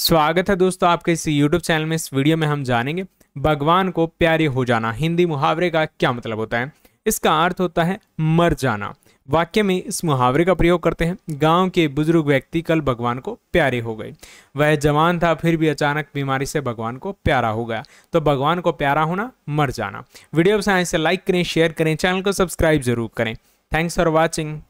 स्वागत है दोस्तों आपके इस YouTube चैनल में इस वीडियो में हम जानेंगे भगवान को प्यारे हो जाना हिंदी मुहावरे का क्या मतलब होता है इसका अर्थ होता है मर जाना वाक्य में इस मुहावरे का प्रयोग करते हैं गांव के बुजुर्ग व्यक्ति कल भगवान को प्यारे हो गए वह जवान था फिर भी अचानक बीमारी से भगवान को प्यारा हो गया तो भगवान को प्यारा होना मर जाना वीडियो से आए लाइक करें शेयर करें चैनल को सब्सक्राइब जरूर करें थैंक्स फॉर वॉचिंग